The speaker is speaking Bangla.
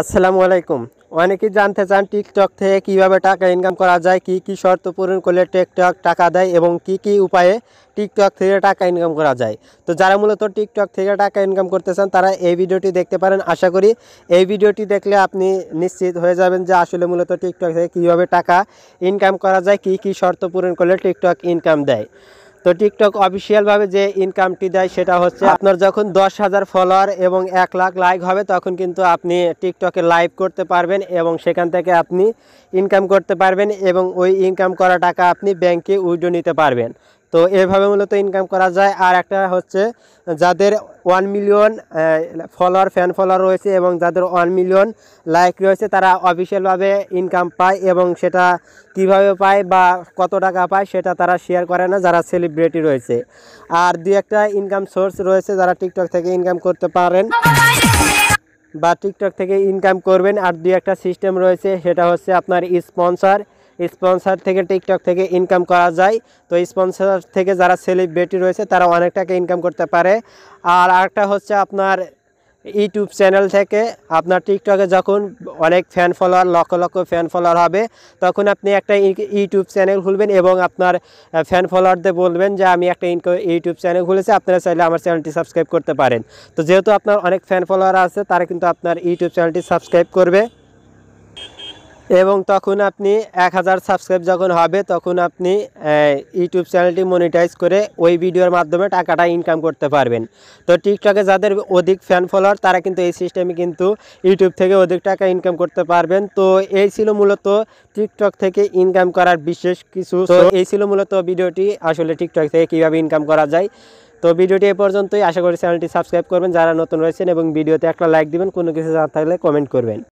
আসসালামু আলাইকুম অনেকেই জানতে চান টিকটক থেকে কিভাবে টাকা ইনকাম করা যায় কি কি শর্ত পূরণ করলে টিকটক টাকা দেয় এবং কি কি উপায়ে টিকটক থেকে টাকা ইনকাম করা যায় তো যারা মূলত টিকটক থেকে টাকা ইনকাম করতে চান তারা এই ভিডিওটি দেখতে পারেন আশা করি এই ভিডিওটি দেখলে আপনি নিশ্চিত হয়ে যাবেন যে আসলে মূলত টিকটক থেকে কীভাবে টাকা ইনকাম করা যায় কি কি শর্ত পূরণ করলে টিকটক ইনকাম দেয় তো টিকটক অফিসিয়ালভাবে যে ইনকামটি দেয় সেটা হচ্ছে আপনার যখন দশ হাজার ফলোয়ার এবং এক লাখ লাইক হবে তখন কিন্তু আপনি টিকটকে লাইভ করতে পারবেন এবং সেখান থেকে আপনি ইনকাম করতে পারবেন এবং ওই ইনকাম করা টাকা আপনি ব্যাংকে উইডো নিতে পারবেন তো এভাবে মূলত ইনকাম করা যায় আর একটা হচ্ছে যাদের one million follower fan follower রয়েছে এবং যাদের ওয়ান মিলিয়ন লাইক রয়েছে তারা অফিসিয়ালভাবে ইনকাম পায় এবং সেটা কিভাবে পায় বা কত টাকা পায় সেটা তারা শেয়ার করে না যারা সেলিব্রিটি রয়েছে আর দু একটা ইনকাম সোর্স রয়েছে যারা টিকটক থেকে ইনকাম করতে পারেন বা টিকটক থেকে ইনকাম করবেন আর দু একটা সিস্টেম রয়েছে সেটা হচ্ছে আপনার স্পন্সার স্পন্সার থেকে টিকটক থেকে ইনকাম করা যায় তো স্পন্সার থেকে যারা সেলিব্রিটি রয়েছে তারা অনেক টাকা ইনকাম করতে পারে আর আরেকটা হচ্ছে আপনার ইউটিউব চ্যানেল থেকে আপনার টিকটকে যখন অনেক ফ্যান ফলোয়ার লক্ষ লক্ষ ফ্যান ফলোয়ার হবে তখন আপনি একটা ইউটিউব চ্যানেল খুলবেন এবং আপনার ফ্যান ফলোয়ারদের বলবেন যে আমি একটা ইউটিউব চ্যানেল খুলেছি আপনারা চাইলে আমার চ্যানেলটি সাবস্ক্রাইব করতে পারেন তো যেহেতু আপনার অনেক ফ্যান ফলোয়ার আছে তারা কিন্তু আপনার ইউটিউব চ্যানেলটি সাবস্ক্রাইব করবে এবং তখন আপনি এক হাজার সাবস্ক্রাইব যখন হবে তখন আপনি ইউটিউব চ্যানেলটি মনিটাইজ করে ওই ভিডিওর মাধ্যমে টাকাটা ইনকাম করতে পারবেন তো টিকটকে যাদের অধিক ফ্যান ফলোয়ার তারা কিন্তু এই সিস্টেমে কিন্তু ইউটিউব থেকে অধিক টাকা ইনকাম করতে পারবেন তো এই ছিল মূলত টিকটক থেকে ইনকাম করার বিশেষ কিছু তো এই ছিল মূলত ভিডিওটি আসলে টিকটক থেকে কীভাবে ইনকাম করা যায় তো ভিডিওটি এ পর্যন্তই আশা করি চ্যানেলটি সাবস্ক্রাইব করবেন যারা নতুন রয়েছেন এবং ভিডিওতে একটা লাইক দিবেন কোনো কিছু জানা থাকলে কমেন্ট করবেন